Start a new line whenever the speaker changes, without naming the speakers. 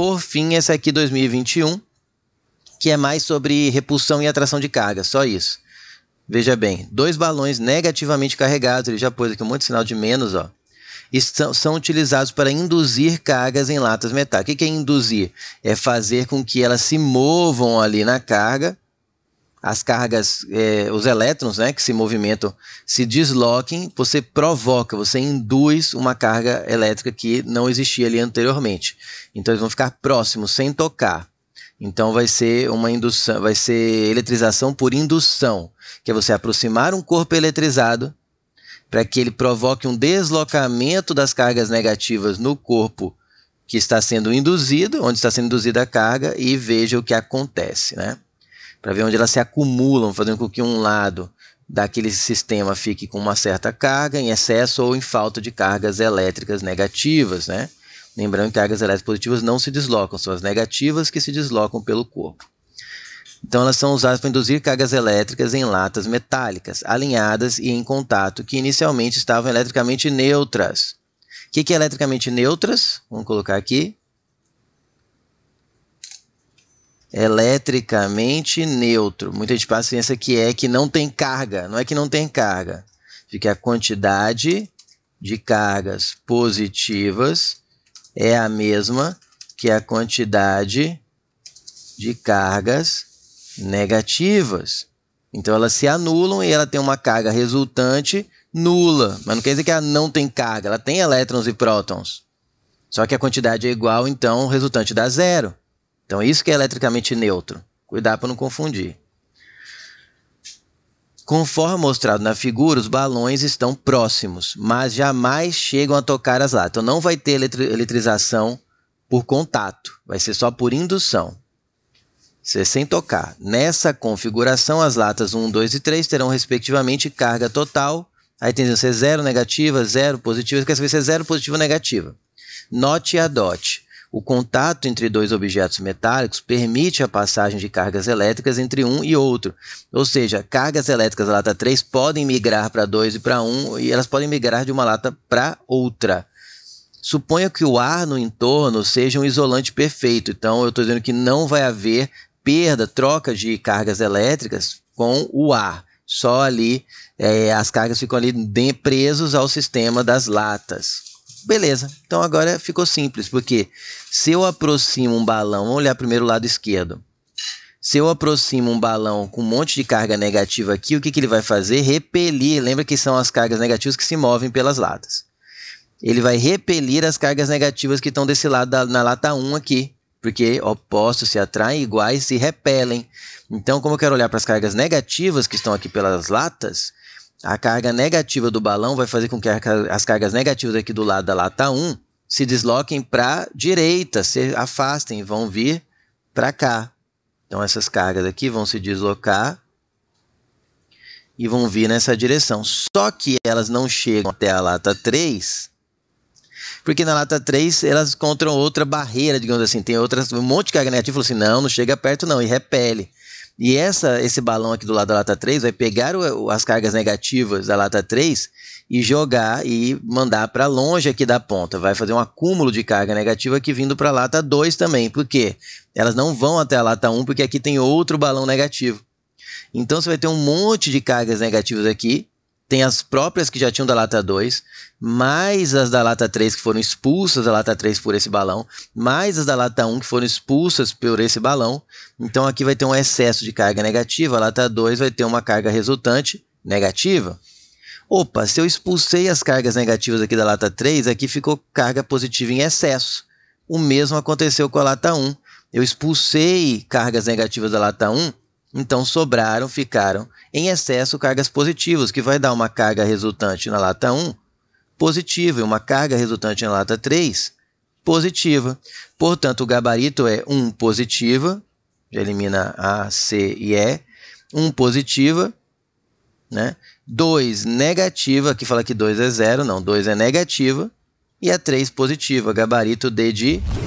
por fim, essa aqui 2021, que é mais sobre repulsão e atração de carga, só isso. Veja bem, dois balões negativamente carregados, ele já pôs aqui um monte de sinal de menos, ó. Estão, são utilizados para induzir cargas em latas metálicas. O que é induzir? É fazer com que elas se movam ali na carga as cargas, é, os elétrons né, que se movimentam, se desloquem, você provoca, você induz uma carga elétrica que não existia ali anteriormente. Então eles vão ficar próximos, sem tocar. Então vai ser uma indução, vai ser eletrização por indução, que é você aproximar um corpo eletrizado para que ele provoque um deslocamento das cargas negativas no corpo que está sendo induzido, onde está sendo induzida a carga, e veja o que acontece, né? para ver onde elas se acumulam, fazendo com que um lado daquele sistema fique com uma certa carga em excesso ou em falta de cargas elétricas negativas, né? Lembrando que cargas elétricas positivas não se deslocam, são as negativas que se deslocam pelo corpo. Então, elas são usadas para induzir cargas elétricas em latas metálicas, alinhadas e em contato, que inicialmente estavam eletricamente neutras. O que, que é eletricamente neutras? Vamos colocar aqui. eletricamente neutro. Muita gente passa a ciência que é que não tem carga. Não é que não tem carga. Fica a quantidade de cargas positivas é a mesma que a quantidade de cargas negativas. Então elas se anulam e ela tem uma carga resultante nula. Mas não quer dizer que ela não tem carga, ela tem elétrons e prótons. Só que a quantidade é igual, então o resultante dá zero. Então, isso que é eletricamente neutro. Cuidar para não confundir. Conforme mostrado na figura, os balões estão próximos, mas jamais chegam a tocar as latas. Então, não vai ter eletri eletrização por contato, vai ser só por indução. Ser sem tocar. Nessa configuração, as latas 1, 2 e 3 terão, respectivamente, carga total. Aí tem ser zero negativa, zero positiva, quer saber se é zero positiva ou negativa. Note e adote. O contato entre dois objetos metálicos permite a passagem de cargas elétricas entre um e outro. Ou seja, cargas elétricas da lata 3 podem migrar para 2 e para 1 um, e elas podem migrar de uma lata para outra. Suponha que o ar no entorno seja um isolante perfeito, então eu estou dizendo que não vai haver perda, troca de cargas elétricas com o ar. Só ali é, as cargas ficam ali presas ao sistema das latas. Beleza. Então agora ficou simples, porque se eu aproximo um balão, vamos olhar primeiro o lado esquerdo. Se eu aproximo um balão com um monte de carga negativa aqui, o que, que ele vai fazer? Repelir. Lembra que são as cargas negativas que se movem pelas latas. Ele vai repelir as cargas negativas que estão desse lado, da, na lata 1 aqui. Porque opostos se atraem, iguais se repelem. Então, como eu quero olhar para as cargas negativas que estão aqui pelas latas, a carga negativa do balão vai fazer com que as cargas negativas aqui do lado da lata 1 se desloquem para direita, se afastem, vão vir para cá. Então essas cargas aqui vão se deslocar e vão vir nessa direção. Só que elas não chegam até a lata 3, porque na lata 3 elas encontram outra barreira, digamos assim, tem outras, um monte de carga negativa, falou assim, não, não chega perto não, e repele. E essa, esse balão aqui do lado da lata 3 vai pegar o, as cargas negativas da lata 3 e jogar e mandar para longe aqui da ponta. Vai fazer um acúmulo de carga negativa aqui vindo para a lata 2 também. Por quê? Elas não vão até a lata 1 porque aqui tem outro balão negativo. Então você vai ter um monte de cargas negativas aqui tem as próprias que já tinham da lata 2, mais as da lata 3 que foram expulsas da lata 3 por esse balão, mais as da lata 1 que foram expulsas por esse balão. Então aqui vai ter um excesso de carga negativa, a lata 2 vai ter uma carga resultante negativa. Opa, se eu expulsei as cargas negativas aqui da lata 3, aqui ficou carga positiva em excesso. O mesmo aconteceu com a lata 1. Eu expulsei cargas negativas da lata 1, então sobraram, ficaram em excesso cargas positivas, que vai dar uma carga resultante na lata 1 positiva e uma carga resultante na lata 3 positiva. Portanto, o gabarito é 1 positiva, já elimina A, C e E, 1 positiva, né? 2 negativa, aqui fala que 2 é zero, não, 2 é negativa, e a 3 positiva, gabarito D de